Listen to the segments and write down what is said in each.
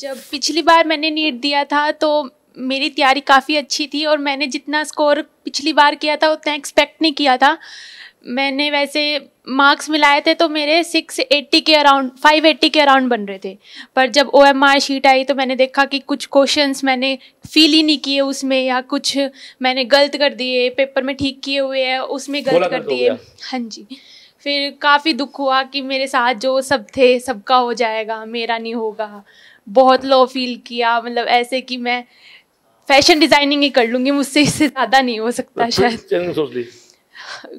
जब पिछली बार मैंने नीट दिया था तो मेरी तैयारी काफ़ी अच्छी थी और मैंने जितना स्कोर पिछली बार किया था उतना एक्सपेक्ट नहीं किया था मैंने वैसे मार्क्स मिलाए थे तो मेरे सिक्स एट्टी के अराउंड फाइव एट्टी के अराउंड बन रहे थे पर जब ओ एम आर शीट आई तो मैंने देखा कि कुछ क्वेश्चंस मैंने फील ही नहीं किए उसमें या कुछ मैंने गलत कर दिए पेपर में ठीक किए हुए हैं उसमें गलत कर दिए हाँ जी फिर काफ़ी दुख हुआ कि मेरे साथ जो सब थे सबका हो जाएगा मेरा नहीं होगा बहुत लो फील किया मतलब ऐसे कि मैं फैशन डिज़ाइनिंग ही कर लूँगी मुझसे इससे ज़्यादा नहीं हो सकता तो शायद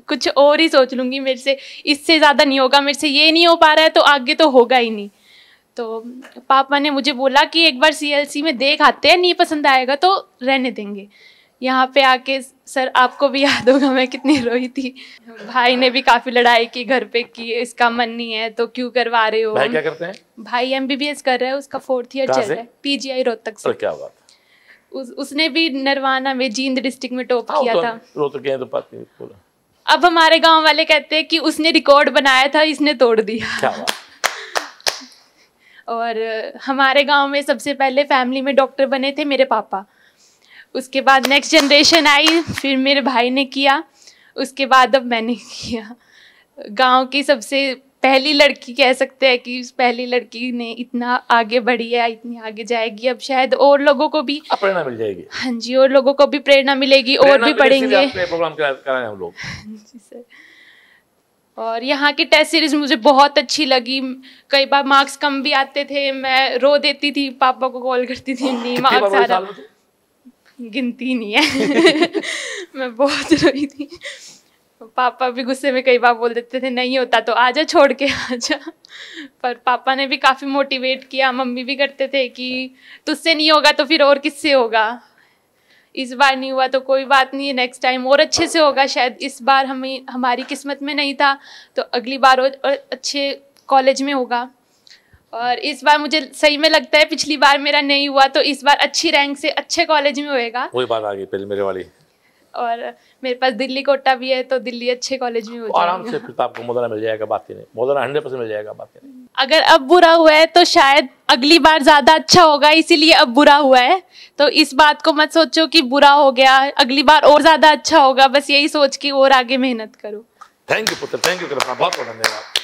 कुछ और ही सोच लूँगी मेरे से इससे ज़्यादा नहीं होगा मेरे से ये नहीं हो पा रहा है तो आगे तो होगा ही नहीं तो पापा ने मुझे बोला कि एक बार सीएलसी में देख आते हैं नहीं पसंद आएगा तो रहने देंगे यहाँ पे आके सर आपको भी याद होगा मैं कितनी रोई थी भाई ने भी काफी लड़ाई की घर पे की इसका मन नहीं है तो क्यों करवा रहे हो भाई क्या करते हैं भाई एमबीबीएस कर रहा है उसका फोर्थ ईयर चल रहा है पीजीआई रोहतक से क्या बात उस, उसने भी नरवाना में जींद डिस्ट्रिक्ट में टॉप किया तो, था रोहतक तो बोला अब हमारे गांव वाले कहते हैं कि उसने रिकॉर्ड बनाया था इसने तोड़ दिया और हमारे गांव में सबसे पहले फैमिली में डॉक्टर बने थे मेरे पापा उसके बाद नेक्स्ट जनरेशन आई फिर मेरे भाई ने किया उसके बाद अब मैंने किया गांव की सबसे पहली लड़की कह सकते हैं कि उस पहली लड़की ने इतना आगे बढ़ी है इतनी आगे जाएगी अब शायद और लोगों को भी प्रेरणा मिल जाएगी हाँ जी और लोगों को भी प्रेरणा मिलेगी और भी पढ़ेंगे हाँ और यहाँ की टेस्ट सीरीज मुझे बहुत अच्छी लगी कई बार मार्क्स कम भी आते थे मैं रो देती थी पापा को कॉल करती थी नहीं मार्क्स आ रहा गिनती नहीं है मैं बहुत रोई थी पापा भी गुस्से में कई बार बोल देते थे नहीं होता तो आजा छोड़ के आजा पर पापा ने भी काफ़ी मोटिवेट किया मम्मी भी करते थे कि तुझसे नहीं होगा तो फिर और किससे होगा इस बार नहीं हुआ तो कोई बात नहीं है नेक्स्ट टाइम और अच्छे से होगा शायद इस बार हमें हमारी किस्मत में नहीं था तो अगली बार और अच्छे कॉलेज में होगा और इस बार मुझे सही में लगता है पिछली बार मेरा नहीं हुआ तो इस बार अच्छी रैंक से अच्छे कॉलेज में होएगा वही बात आ गई पहले मेरे वाली और मेरे पास दिल्ली कोटा भी है तो दिल्ली अच्छे कॉलेज में हो तो आराम से फिर आपको मोदरा मिल जाएगा बाकी नहीं मोदरा हंड्रेड परसेंट मिल जाएगा बाकी नहीं अगर अब बुरा हुआ है तो शायद अगली बार ज़्यादा अच्छा होगा इसीलिए अब बुरा हुआ है तो इस बात को मत सोचो कि बुरा हो गया अगली बार और ज़्यादा अच्छा होगा बस यही सोच के और आगे मेहनत करो थैंक यू पुत्र थैंक यू बहुत बहुत धन्यवाद